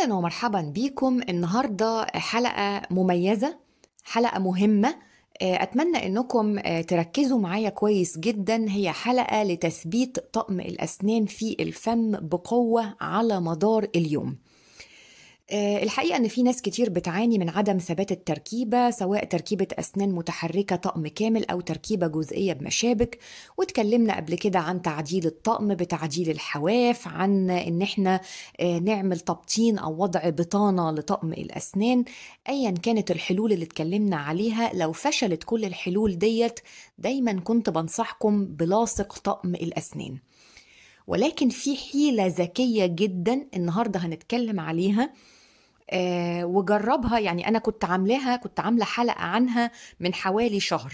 اهلا ومرحبا بيكم النهارده حلقه مميزه حلقه مهمه آه، اتمنى انكم آه، تركزوا معايا كويس جدا هي حلقه لتثبيت طقم الاسنان في الفم بقوه على مدار اليوم آه، الحقيقة إن في ناس كتير بتعاني من عدم ثبات التركيبة سواء تركيبة أسنان متحركة طقم كامل أو تركيبة جزئية بمشابك واتكلمنا قبل كده عن تعديل الطقم بتعديل الحواف عن إن إحنا آه، نعمل تبطين أو وضع بطانة لطقم الأسنان أيا كانت الحلول اللي اتكلمنا عليها لو فشلت كل الحلول ديت دايما كنت بنصحكم بلاصق طقم الأسنان ولكن في حيلة ذكية جدا النهاردة هنتكلم عليها آه، وجربها يعني انا كنت عاملاها كنت عامله حلقه عنها من حوالي شهر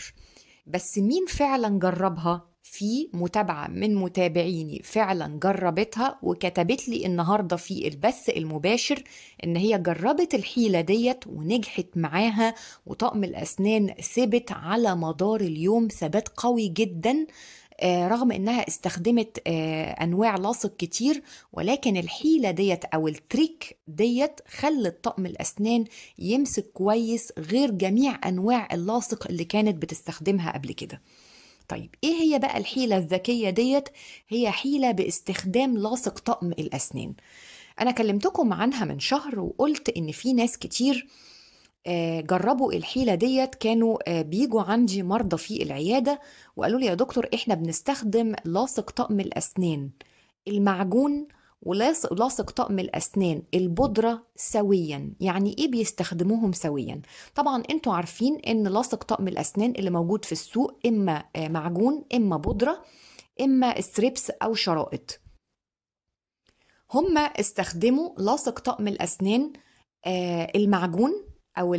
بس مين فعلا جربها في متابعة من متابعيني فعلا جربتها وكتبت لي النهاردة في البث المباشر إن هي جربت الحيلة ديت ونجحت معاها وطقم الأسنان ثبت على مدار اليوم ثبات قوي جدا آه، رغم انها استخدمت آه، انواع لاصق كتير ولكن الحيله ديت او التريك ديت خلت طقم الاسنان يمسك كويس غير جميع انواع اللاصق اللي كانت بتستخدمها قبل كده طيب ايه هي بقى الحيله الذكيه ديت هي حيله باستخدام لاصق طقم الاسنان انا كلمتكم عنها من شهر وقلت ان في ناس كتير آه، جربوا الحيلة ديت كانوا آه، بيجوا عندي مرضى في العيادة وقالوا لي يا دكتور احنا بنستخدم لاصق طقم الأسنان المعجون ولاصق طقم الأسنان البودرة سويا يعني إيه بيستخدموهم سويا طبعا انتوا عارفين إن لاصق طقم الأسنان اللي موجود في السوق إما آه، معجون إما بودرة إما ستريبس أو شرائط هما استخدموا لاصق طقم الأسنان المعجون او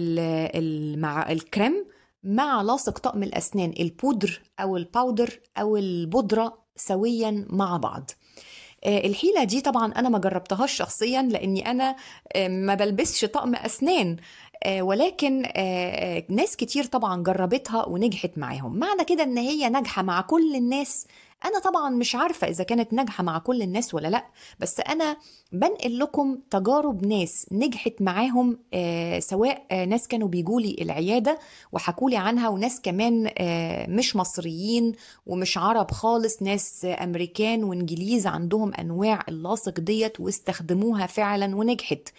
مع الكريم مع لاصق طقم الاسنان البودر او الباودر او البودره سويا مع بعض آه، الحيله دي طبعا انا ما جربتهاش شخصيا لاني انا آه، ما بلبسش طقم اسنان آه، ولكن ناس كتير طبعا جربتها ونجحت معاهم معنى كده ان هي ناجحه مع كل الناس انا طبعا مش عارفه اذا كانت ناجحه مع كل الناس ولا لا بس انا بنقل لكم تجارب ناس نجحت معاهم آه، سواء آه، ناس كانوا بيجولي العياده وحكوا لي عنها وناس كمان آه، مش مصريين ومش عرب خالص ناس امريكان وانجليز عندهم انواع اللاصق ديت واستخدموها فعلا ونجحت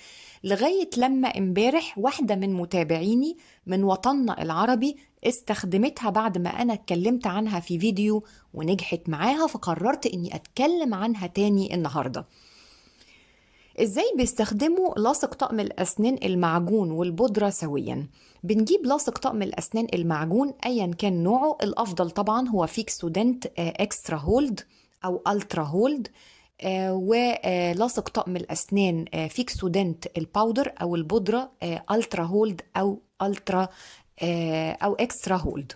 لغايه لما امبارح واحده من متابعيني من وطننا العربي استخدمتها بعد ما أنا اتكلمت عنها في فيديو ونجحت معاها فقررت إني أتكلم عنها تاني النهاردة ازاي بيستخدموا لاصق طقم الاسنان المعجون والبودره سويا بنجيب لاصق طقم الاسنان المعجون ايا كان نوعه الافضل طبعا هو فيكسودنت سودنت آه، اكسترا هولد او الترا هولد آه، ولاصق آه، طقم الاسنان فيكسودنت الباودر او البودره الترا هولد او الترا آه، أو إكسترا هولد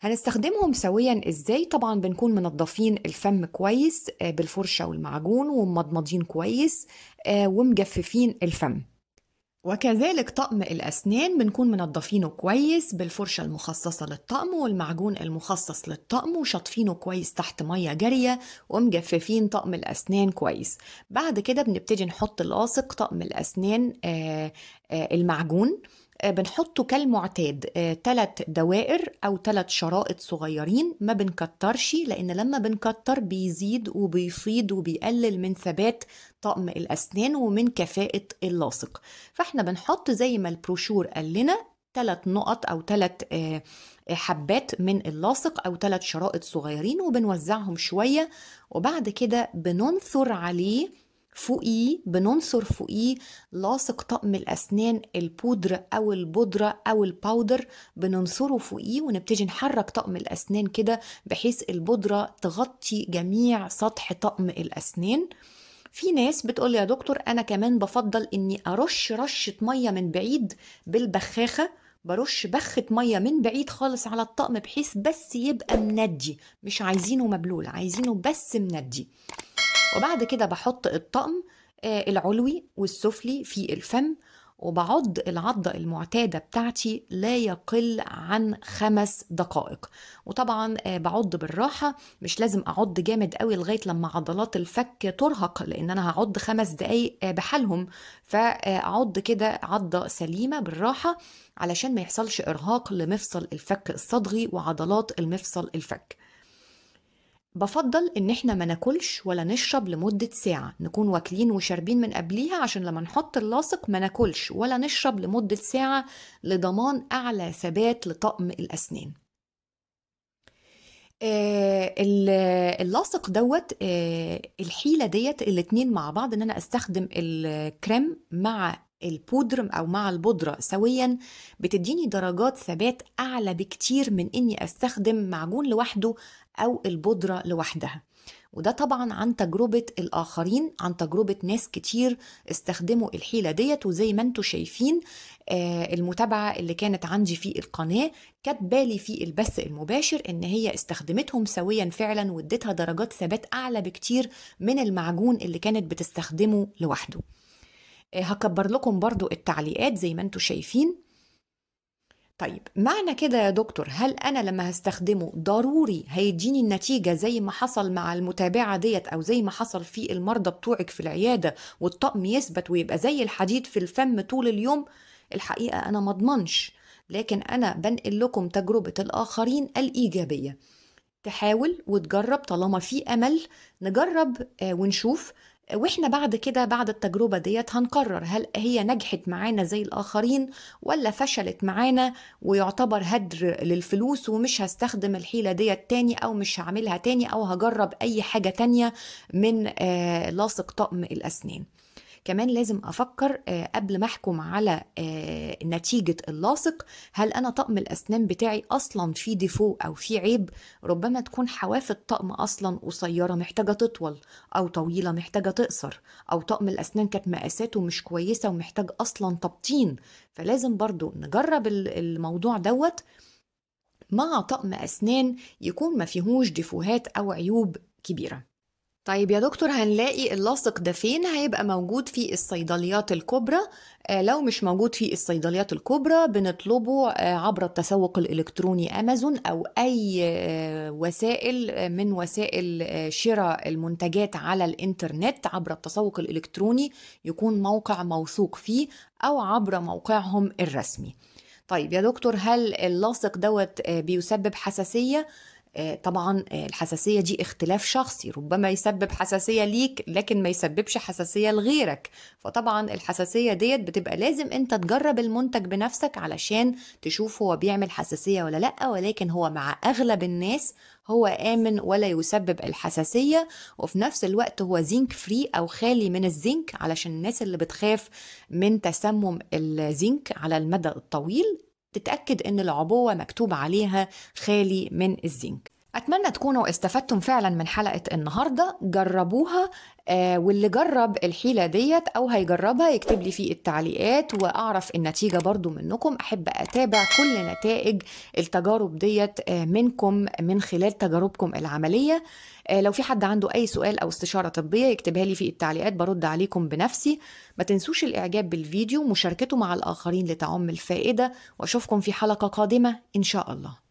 هنستخدمهم سويا ازاي طبعا بنكون منظفين الفم كويس آه، بالفرشة والمعجون ومضمضين كويس آه، ومجففين الفم وكذلك طقم الأسنان بنكون منظفينه كويس بالفرشة المخصصة للطقم والمعجون المخصص للطقم وشاطفينه كويس تحت مية جارية ومجففين طقم الأسنان كويس بعد كده بنبتدي نحط لاصق طقم الأسنان المعجون آه، بنحطه كالمعتاد ثلاث آه، دوائر أو ثلاث شرائط صغيرين ما بنكترش لأن لما بنكتر بيزيد وبيفيض وبيقلل من ثبات طقم الأسنان ومن كفاءة اللاصق فإحنا بنحط زي ما البروشور قال لنا ثلاث نقط أو ثلاث آه، حبات من اللاصق أو ثلاث شرائط صغيرين وبنوزعهم شوية وبعد كده بننثر عليه فوقيه بننصر فوقيه لاصق طقم الأسنان البودر أو البودرة أو الباودر بننصره فوقيه ونبتدي نحرك طقم الأسنان كده بحيث البودرة تغطي جميع سطح طقم الأسنان في ناس بتقول يا دكتور أنا كمان بفضل إني أرش رشة مية من بعيد بالبخاخة برش بخة مية من بعيد خالص على الطقم بحيث بس يبقى مندي مش عايزينه مبلول عايزينه بس مندي وبعد كده بحط الطقم آه، العلوي والسفلي في الفم وبعض العضة المعتادة بتاعتي لا يقل عن خمس دقائق وطبعا آه، بعض بالراحة مش لازم أعض جامد قوي لغاية لما عضلات الفك ترهق لأن أنا هعض خمس دقايق آه، بحالهم فأعض كده عضة سليمة بالراحة علشان ما يحصلش إرهاق لمفصل الفك الصدغي وعضلات المفصل الفك بفضل ان احنا ما ناكلش ولا نشرب لمده ساعه نكون واكلين وشاربين من قبليها عشان لما نحط اللاصق ما ناكلش ولا نشرب لمده ساعه لضمان اعلى ثبات لطقم الاسنان آه، اللاصق دوت آه، الحيله ديت الاتنين مع بعض ان انا استخدم الكريم مع البودر او مع البودره سويا بتديني درجات ثبات اعلى بكتير من اني استخدم معجون لوحده أو البودرة لوحدها وده طبعا عن تجربة الآخرين عن تجربة ناس كتير استخدموا الحيلة ديت وزي ما انتم شايفين آه المتابعة اللي كانت عندي في القناة كاتبالي في البث المباشر ان هي استخدمتهم سويا فعلا واديتها درجات ثبات أعلى بكتير من المعجون اللي كانت بتستخدمه لوحده آه هكبر لكم برضو التعليقات زي ما انتم شايفين طيب معنى كده يا دكتور هل انا لما هستخدمه ضروري هيديني النتيجه زي ما حصل مع المتابعه ديت او زي ما حصل في المرضى بتوعك في العياده والطقم يثبت ويبقى زي الحديد في الفم طول اليوم الحقيقه انا ما اضمنش لكن انا بنقل لكم تجربه الاخرين الايجابيه تحاول وتجرب طالما في امل نجرب آه، ونشوف واحنا بعد كده بعد التجربه ديت هنقرر هل هي نجحت معانا زي الاخرين ولا فشلت معانا ويعتبر هدر للفلوس ومش هستخدم الحيله ديت تاني او مش هعملها تاني او هجرب اي حاجه تانيه من آه، لاصق طقم الاسنان كمان لازم افكر آه، قبل ما احكم على آه، نتيجه اللاصق هل انا طقم الاسنان بتاعي اصلا فيه ديفو او فيه عيب ربما تكون حواف الطقم اصلا قصيره محتاجه تطول او طويله محتاجه تقصر او طقم الاسنان كانت مقاساته مش كويسه ومحتاج اصلا تبطين فلازم برضو نجرب الموضوع دوت مع طقم أسنان يكون ما فيهوش ديفوهات أو عيوب كبيرة طيب يا دكتور هنلاقي اللاصق ده فين هيبقى موجود في الصيدليات الكبرى آه لو مش موجود في الصيدليات الكبرى بنطلبه آه عبر التسوق الإلكتروني أمازون أو أي آه وسائل آه، من وسائل آه، شراء المنتجات على الإنترنت عبر التسوق الإلكتروني يكون موقع موثوق فيه أو عبر موقعهم الرسمي طيب يا دكتور هل اللاصق دوت آه، بيسبب حساسية؟ آه، طبعا آه، الحساسيه دي اختلاف شخصي ربما يسبب حساسيه ليك لكن ما يسببش حساسيه لغيرك فطبعا الحساسيه ديت بتبقى لازم انت تجرب المنتج بنفسك علشان تشوف هو بيعمل حساسيه ولا لا ولكن هو مع اغلب الناس هو امن ولا يسبب الحساسيه وفي نفس الوقت هو زنك فري او خالي من الزنك علشان الناس اللي بتخاف من تسمم الزنك على المدى الطويل تتأكد أن العبوة مكتوب عليها خالي من الزنك أتمنى تكونوا استفدتم فعلا من حلقة النهاردة جربوها آه واللي جرب الحيلة ديت أو هيجربها يكتب لي في التعليقات وأعرف النتيجة برضو منكم أحب أتابع كل نتائج التجارب ديت آه منكم من خلال تجاربكم العملية آه لو في حد عنده أي سؤال أو استشارة طبية يكتبها لي في التعليقات برد عليكم بنفسي ما تنسوش الإعجاب بالفيديو ومشاركته مع الآخرين لتعم الفائدة وأشوفكم في حلقة قادمة إن شاء الله